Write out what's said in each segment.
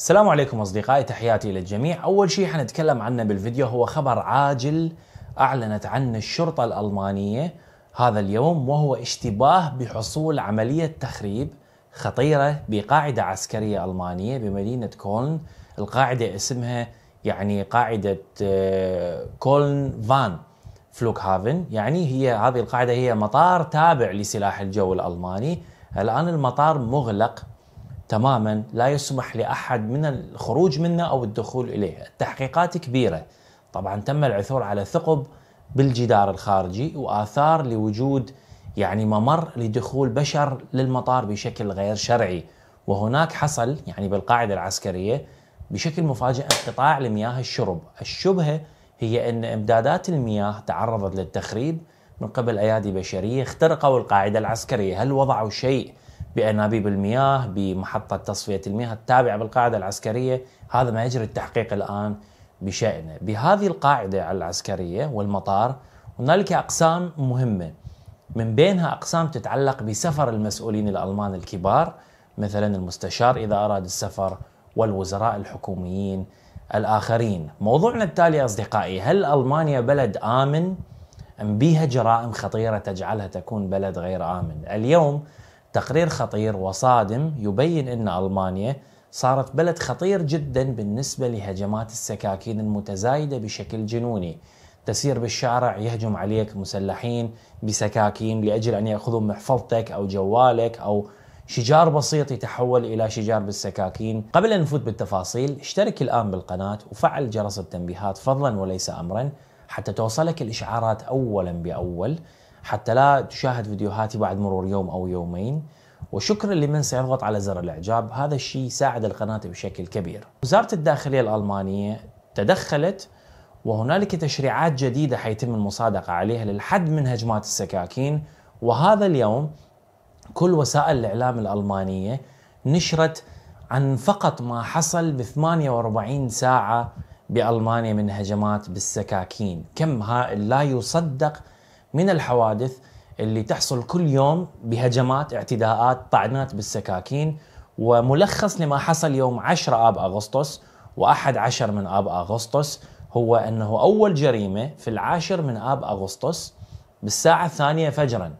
السلام عليكم اصدقائي تحياتي للجميع اول شيء حنتكلم عنه بالفيديو هو خبر عاجل اعلنت عنه الشرطه الالمانيه هذا اليوم وهو اشتباه بحصول عمليه تخريب خطيره بقاعده عسكريه المانيه بمدينه كولن القاعده اسمها يعني قاعده آه، كولن فان فلوك هافن يعني هي هذه القاعده هي مطار تابع لسلاح الجو الالماني الان المطار مغلق تماما لا يسمح لاحد من الخروج منه او الدخول اليه، التحقيقات كبيره. طبعا تم العثور على ثقب بالجدار الخارجي واثار لوجود يعني ممر لدخول بشر للمطار بشكل غير شرعي، وهناك حصل يعني بالقاعده العسكريه بشكل مفاجئ انقطاع لمياه الشرب، الشبهه هي ان امدادات المياه تعرضت للتخريب من قبل ايادي بشريه اخترقوا القاعده العسكريه، هل وضعوا شيء بانابيب المياه بمحطه تصفيه المياه التابعه بالقاعده العسكريه هذا ما يجري التحقيق الان بشانه بهذه القاعده العسكريه والمطار هنالك اقسام مهمه من بينها اقسام تتعلق بسفر المسؤولين الالمان الكبار مثلا المستشار اذا اراد السفر والوزراء الحكوميين الاخرين. موضوعنا التالي اصدقائي هل المانيا بلد امن ام بيها جرائم خطيره تجعلها تكون بلد غير امن؟ اليوم تقرير خطير وصادم يبين أن ألمانيا صارت بلد خطير جدا بالنسبة لهجمات السكاكين المتزايدة بشكل جنوني تسير بالشارع يهجم عليك مسلحين بسكاكين لأجل أن يأخذون محفظتك أو جوالك أو شجار بسيط يتحول إلى شجار بالسكاكين قبل أن نفوت بالتفاصيل اشترك الآن بالقناة وفعل جرس التنبيهات فضلا وليس أمرا حتى توصلك الإشعارات أولا بأول حتى لا تشاهد فيديوهاتي بعد مرور يوم أو يومين وشكرا لمن سيضغط على زر الإعجاب هذا الشيء ساعد القناة بشكل كبير وزارة الداخلية الألمانية تدخلت وهنالك تشريعات جديدة حيتم المصادقة عليها للحد من هجمات السكاكين وهذا اليوم كل وسائل الإعلام الألمانية نشرت عن فقط ما حصل ب 48 ساعة بألمانيا من هجمات بالسكاكين كم هائل لا يصدق من الحوادث اللي تحصل كل يوم بهجمات اعتداءات طعنات بالسكاكين وملخص لما حصل يوم 10 آب أغسطس و11 من آب أغسطس هو أنه أول جريمة في العاشر من آب أغسطس بالساعة الثانية فجراً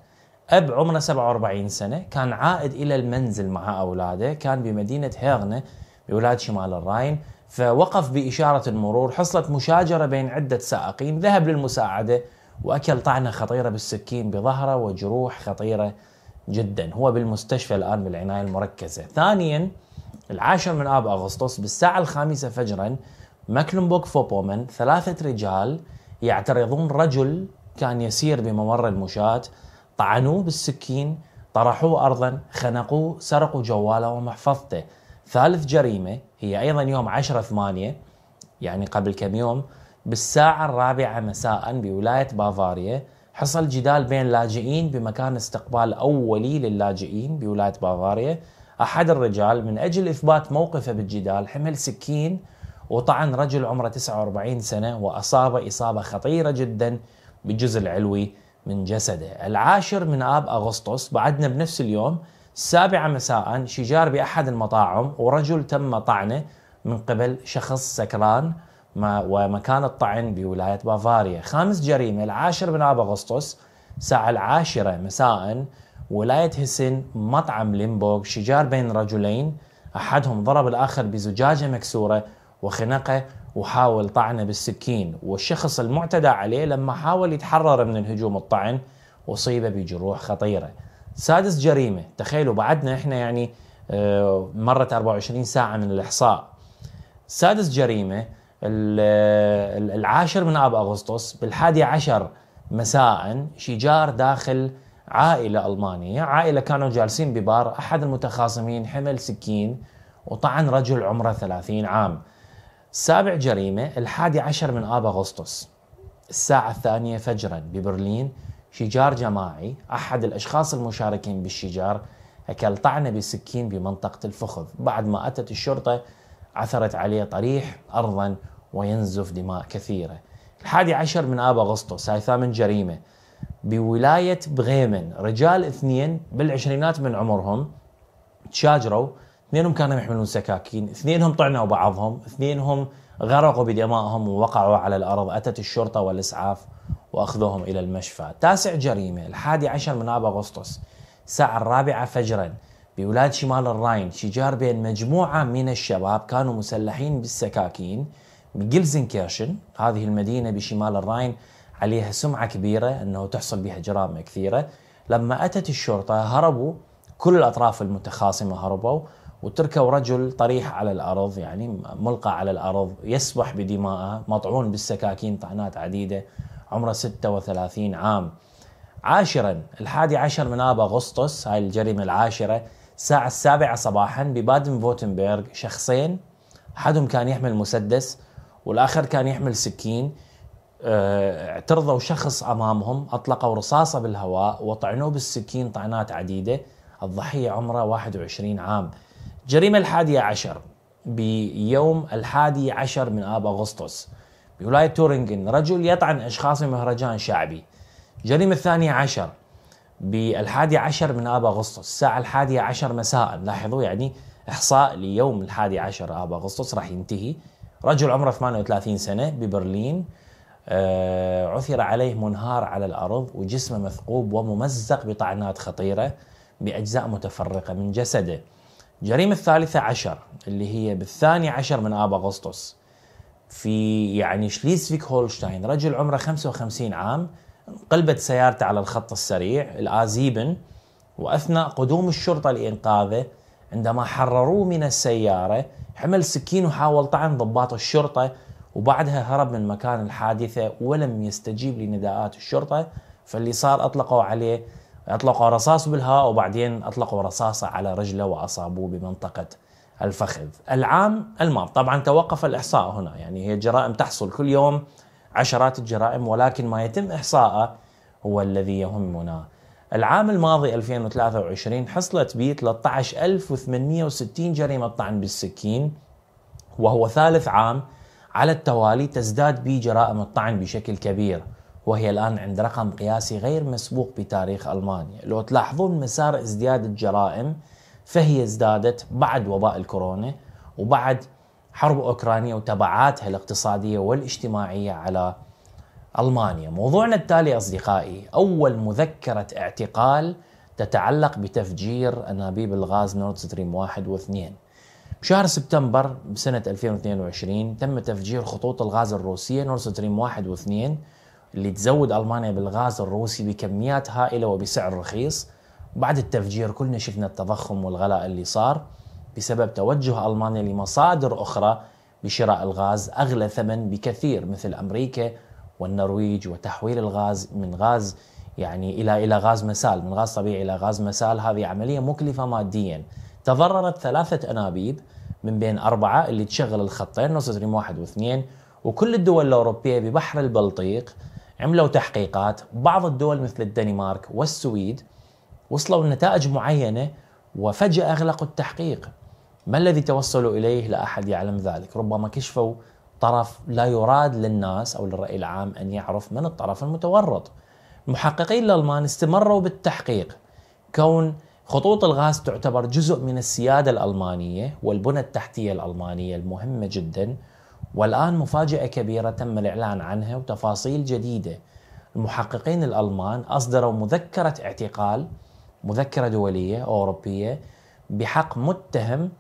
أب عمره 47 سنة كان عائد إلى المنزل مع أولاده كان بمدينة هيرنة بولاية شمال الراين فوقف بإشارة المرور حصلت مشاجرة بين عدة سائقين ذهب للمساعدة وأكل طعنة خطيرة بالسكين بظهره وجروح خطيرة جدا هو بالمستشفى الآن بالعناية المركزة ثانيا العاشر من آب أغسطس بالساعة الخامسة فجرا مكلنبوك فوبومن ثلاثة رجال يعترضون رجل كان يسير بممر المشاة طعنوه بالسكين طرحوه أرضا خنقوه سرقوا جواله ومحفظته ثالث جريمة هي أيضا يوم 10 ثمانية يعني قبل كم يوم بالساعة الرابعة مساء بولاية بافاريا حصل جدال بين لاجئين بمكان استقبال أولي للاجئين بولاية بافاريا أحد الرجال من أجل إثبات موقفه بالجدال حمل سكين وطعن رجل عمره 49 سنة وأصاب إصابة خطيرة جدا بالجزء العلوي من جسده العاشر من آب أغسطس بعدنا بنفس اليوم السابعة مساء شجار بأحد المطاعم ورجل تم طعنه من قبل شخص سكران ومكان الطعن بولاية بافاريا خامس جريمة العاشر من آب أغسطس الساعة العاشرة مساء ولاية هسن مطعم ليمبورغ شجار بين رجلين أحدهم ضرب الآخر بزجاجة مكسورة وخنقه وحاول طعنه بالسكين والشخص المعتدى عليه لما حاول يتحرر من الهجوم الطعن أصيب بجروح خطيرة سادس جريمة تخيلوا بعدنا إحنا يعني آه، مرت 24 ساعة من الإحصاء سادس جريمة العاشر من آب أغسطس بالحادي عشر مساء شجار داخل عائلة ألمانية عائلة كانوا جالسين ببار أحد المتخاصمين حمل سكين وطعن رجل عمره 30 عام سابع جريمة الحادي عشر من آب أغسطس الساعة الثانية فجرا ببرلين شجار جماعي أحد الأشخاص المشاركين بالشجار أكل طعنة بسكين بمنطقة الفخذ بعد ما أتت الشرطة عثرت عليه طريح أرضا وينزف دماء كثيرة الحادي عشر من آب أغسطس هاي ثامن جريمة بولاية بغيمن رجال اثنين بالعشرينات من عمرهم تشاجروا اثنينهم كانوا يحملون سكاكين اثنينهم طعنوا بعضهم اثنينهم غرقوا بدمائهم ووقعوا على الأرض أتت الشرطة والإسعاف وأخذوهم إلى المشفى تاسع جريمة الحادي عشر من آب أغسطس الساعة الرابعة فجرا بولاد شمال الراين شجار بين مجموعة من الشباب كانوا مسلحين بالسكاكين بجلزنكيرشن هذه المدينة بشمال الراين عليها سمعة كبيرة أنه تحصل بها جرائم كثيرة لما أتت الشرطة هربوا كل الأطراف المتخاصمة هربوا وتركوا رجل طريح على الأرض يعني ملقى على الأرض يسبح بدمائه مطعون بالسكاكين طعنات عديدة عمره 36 عام عاشرا الحادي عشر من آب أغسطس هاي الجريمة العاشرة الساعة السابعة صباحا ببادن فوتنبرغ شخصين أحدهم كان يحمل مسدس والآخر كان يحمل سكين آه، اعترضوا شخص أمامهم أطلقوا رصاصة بالهواء وطعنوه بالسكين طعنات عديدة الضحية عمره 21 عام الجريمة الحادية عشر بيوم الحادي عشر من آب أغسطس بولاية تورنجن رجل يطعن أشخاص بمهرجان شعبي الجريمة الثانية عشر بالحادي عشر من آب أغسطس الساعة الحادية عشر مساء لاحظوا يعني إحصاء ليوم الحادي عشر آب أغسطس راح ينتهي رجل عمره 38 سنة ببرلين آه عثر عليه منهار على الأرض وجسمه مثقوب وممزق بطعنات خطيرة بأجزاء متفرقة من جسده جريمة الثالثة عشر اللي هي بالثاني عشر من آب أغسطس في يعني شليسفيك هولشتاين رجل عمره 55 عام انقلبت سيارته على الخط السريع الآزيبن وأثناء قدوم الشرطة لإنقاذه عندما حرروه من السيارة حمل سكين وحاول طعن ضباط الشرطة وبعدها هرب من مكان الحادثة ولم يستجيب لنداءات الشرطة فاللي صار أطلقوا عليه أطلقوا رصاص بالهواء وبعدين أطلقوا رصاصة على رجله وأصابوه بمنطقة الفخذ العام الماضي طبعا توقف الإحصاء هنا يعني هي جرائم تحصل كل يوم عشرات الجرائم ولكن ما يتم إحصائه هو الذي يهمنا العام الماضي 2023 حصلت ب 13860 جريمة طعن بالسكين وهو ثالث عام على التوالي تزداد به جرائم الطعن بشكل كبير وهي الآن عند رقم قياسي غير مسبوق بتاريخ ألمانيا لو تلاحظون مسار ازدياد الجرائم فهي ازدادت بعد وباء الكورونا وبعد حرب اوكرانيا وتبعاتها الاقتصاديه والاجتماعيه على المانيا. موضوعنا التالي اصدقائي اول مذكره اعتقال تتعلق بتفجير انابيب الغاز نورد ستريم 1 و2. بشهر سبتمبر بسنه 2022 تم تفجير خطوط الغاز الروسيه نورد ستريم 1 و2 اللي تزود المانيا بالغاز الروسي بكميات هائله وبسعر رخيص. بعد التفجير كلنا شفنا التضخم والغلاء اللي صار. بسبب توجه ألمانيا لمصادر أخرى بشراء الغاز أغلى ثمن بكثير مثل أمريكا والنرويج وتحويل الغاز من غاز يعني إلى إلى غاز مسال من غاز طبيعي إلى غاز مسال هذه عملية مكلفة ماديا تضررت ثلاثة أنابيب من بين أربعة اللي تشغل الخطين نورد ستريم واحد واثنين وكل الدول الأوروبية ببحر البلطيق عملوا تحقيقات بعض الدول مثل الدنمارك والسويد وصلوا لنتائج معينة وفجأة أغلقوا التحقيق ما الذي توصلوا إليه لا أحد يعلم ذلك ربما كشفوا طرف لا يراد للناس أو للرأي العام أن يعرف من الطرف المتورط المحققين الألمان استمروا بالتحقيق كون خطوط الغاز تعتبر جزء من السيادة الألمانية والبنى التحتية الألمانية المهمة جدا والآن مفاجأة كبيرة تم الإعلان عنها وتفاصيل جديدة المحققين الألمان أصدروا مذكرة اعتقال مذكرة دولية أوروبية بحق متهم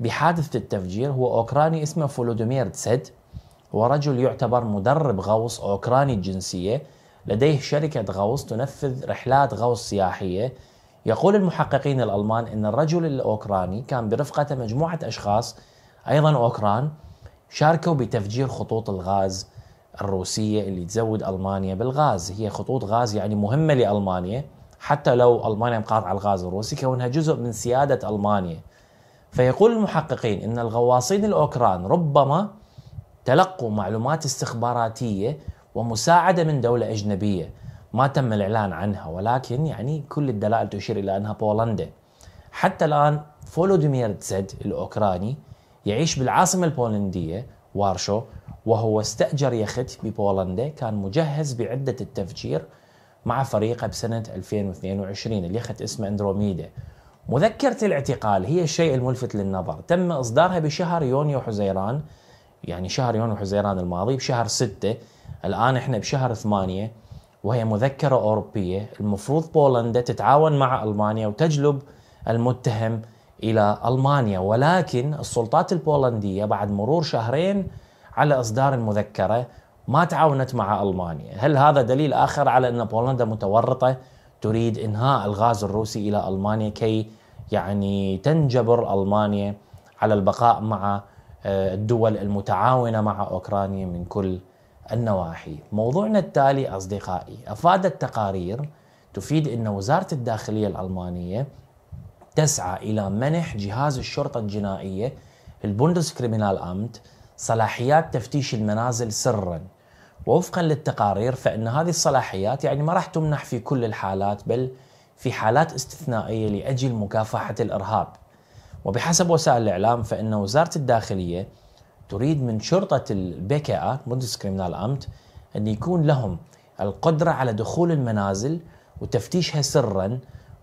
بحادثة التفجير هو أوكراني اسمه فولودومير تسد ورجل يعتبر مدرب غوص أوكراني الجنسية لديه شركة غوص تنفذ رحلات غوص سياحية يقول المحققين الألمان أن الرجل الأوكراني كان برفقته مجموعة أشخاص أيضا أوكران شاركوا بتفجير خطوط الغاز الروسية اللي تزود ألمانيا بالغاز هي خطوط غاز يعني مهمة لألمانيا حتى لو ألمانيا مقاطعة الغاز الروسي كونها جزء من سيادة ألمانيا فيقول المحققين ان الغواصين الاوكران ربما تلقوا معلومات استخباراتيه ومساعده من دوله اجنبيه ما تم الاعلان عنها ولكن يعني كل الدلائل تشير الى انها بولندا حتى الان فولوديمير تسد الاوكراني يعيش بالعاصمه البولنديه وارشو وهو استاجر يخت ببولندا كان مجهز بعده التفجير مع فريقه بسنه 2022 اليخت اسمه اندروميدا مذكرة الاعتقال هي الشيء الملفت للنظر تم إصدارها بشهر يونيو حزيران يعني شهر يونيو حزيران الماضي بشهر ستة الآن إحنا بشهر ثمانية وهي مذكرة أوروبية المفروض بولندا تتعاون مع ألمانيا وتجلب المتهم إلى ألمانيا ولكن السلطات البولندية بعد مرور شهرين على إصدار المذكرة ما تعاونت مع ألمانيا هل هذا دليل آخر على أن بولندا متورطة تريد إنهاء الغاز الروسي إلى ألمانيا كي يعني تنجبر المانيا على البقاء مع آه، الدول المتعاونه مع اوكرانيا من كل النواحي. موضوعنا التالي اصدقائي افادت تقارير تفيد ان وزاره الداخليه الالمانيه تسعى الى منح جهاز الشرطه الجنائيه البوندس كريمينال امت صلاحيات تفتيش المنازل سرا ووفقا للتقارير فان هذه الصلاحيات يعني ما راح تمنح في كل الحالات بل في حالات استثنائية لأجل مكافحة الإرهاب وبحسب وسائل الإعلام فإن وزارة الداخلية تريد من شرطة البيكاءات كريمنال أمت أن يكون لهم القدرة على دخول المنازل وتفتيشها سرا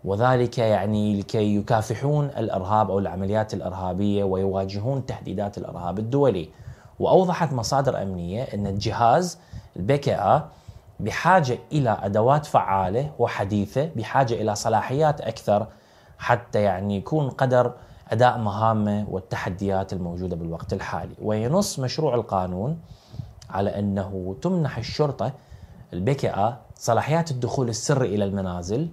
وذلك يعني لكي يكافحون الإرهاب أو العمليات الإرهابية ويواجهون تهديدات الإرهاب الدولي وأوضحت مصادر أمنية أن الجهاز البيكاء بحاجة إلى أدوات فعالة وحديثة بحاجة إلى صلاحيات أكثر حتى يعني يكون قدر أداء مهامه والتحديات الموجودة بالوقت الحالي وينص مشروع القانون على أنه تمنح الشرطة البكئة صلاحيات الدخول السري إلى المنازل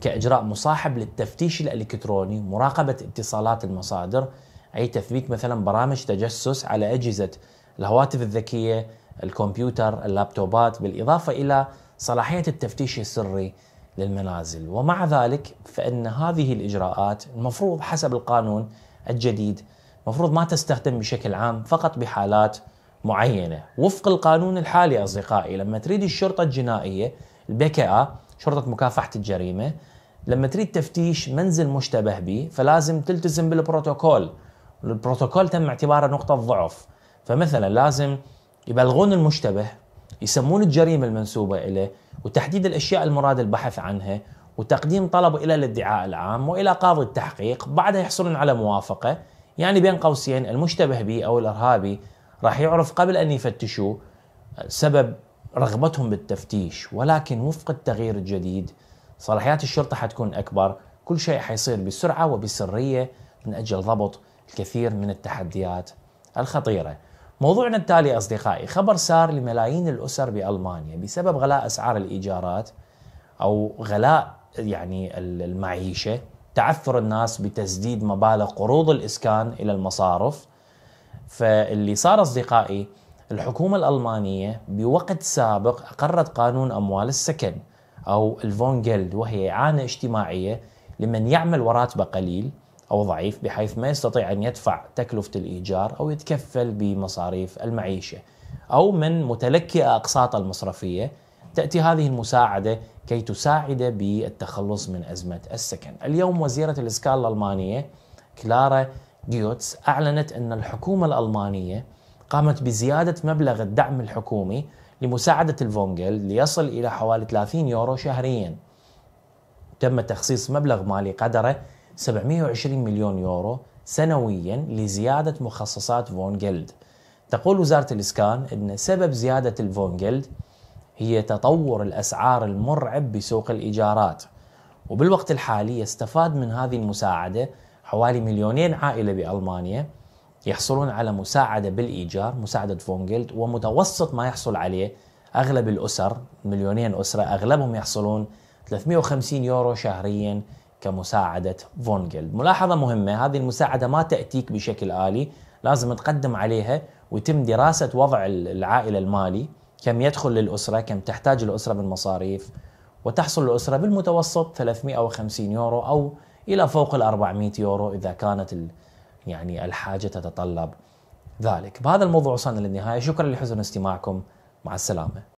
كإجراء مصاحب للتفتيش الإلكتروني مراقبة اتصالات المصادر أي تثبيت مثلا برامج تجسس على أجهزة الهواتف الذكية الكمبيوتر اللابتوبات بالإضافة إلى صلاحية التفتيش السري للمنازل ومع ذلك فإن هذه الإجراءات المفروض حسب القانون الجديد مفروض ما تستخدم بشكل عام فقط بحالات معينة وفق القانون الحالي أصدقائي لما تريد الشرطة الجنائية البكاء شرطة مكافحة الجريمة لما تريد تفتيش منزل مشتبه به فلازم تلتزم بالبروتوكول البروتوكول تم اعتباره نقطة ضعف فمثلا لازم يبلغون المشتبه يسمون الجريمة المنسوبة إليه وتحديد الأشياء المراد البحث عنها وتقديم طلب إلى الادعاء العام وإلى قاضي التحقيق بعدها يحصلون على موافقة يعني بين قوسين المشتبه به أو الإرهابي راح يعرف قبل أن يفتشوه سبب رغبتهم بالتفتيش ولكن وفق التغيير الجديد صلاحيات الشرطة حتكون أكبر كل شيء حيصير بسرعة وبسرية من أجل ضبط الكثير من التحديات الخطيرة موضوعنا التالي اصدقائي خبر سار لملايين الاسر بالمانيا بسبب غلاء اسعار الايجارات او غلاء يعني المعيشه تعثر الناس بتسديد مبالغ قروض الاسكان الى المصارف فاللي صار اصدقائي الحكومه الالمانيه بوقت سابق اقرت قانون اموال السكن او الفونجلد وهي اعانه اجتماعيه لمن يعمل وراتبه قليل أو ضعيف بحيث ما يستطيع أن يدفع تكلفة الإيجار أو يتكفل بمصاريف المعيشة أو من متلكئ أقساطه المصرفية تأتي هذه المساعدة كي تساعد بالتخلص من أزمة السكن اليوم وزيرة الإسكان الألمانية كلارا جيوتس أعلنت أن الحكومة الألمانية قامت بزيادة مبلغ الدعم الحكومي لمساعدة الفونجل ليصل إلى حوالي 30 يورو شهريا تم تخصيص مبلغ مالي قدره 720 مليون يورو سنويا لزيادة مخصصات فون جلد تقول وزارة الإسكان أن سبب زيادة الفون جلد هي تطور الأسعار المرعب بسوق الإيجارات وبالوقت الحالي يستفاد من هذه المساعدة حوالي مليونين عائلة بألمانيا يحصلون على مساعدة بالإيجار مساعدة فون جلد ومتوسط ما يحصل عليه أغلب الأسر مليونين أسرة أغلبهم يحصلون 350 يورو شهريا كمساعدة فونجل ملاحظة مهمة هذه المساعدة ما تأتيك بشكل آلي لازم تقدم عليها ويتم دراسة وضع العائلة المالي كم يدخل للأسرة كم تحتاج الأسرة من مصاريف وتحصل الأسرة بالمتوسط 350 يورو أو إلى فوق ال 400 يورو إذا كانت يعني الحاجة تتطلب ذلك بهذا الموضوع وصلنا للنهاية شكرا لحسن استماعكم مع السلامة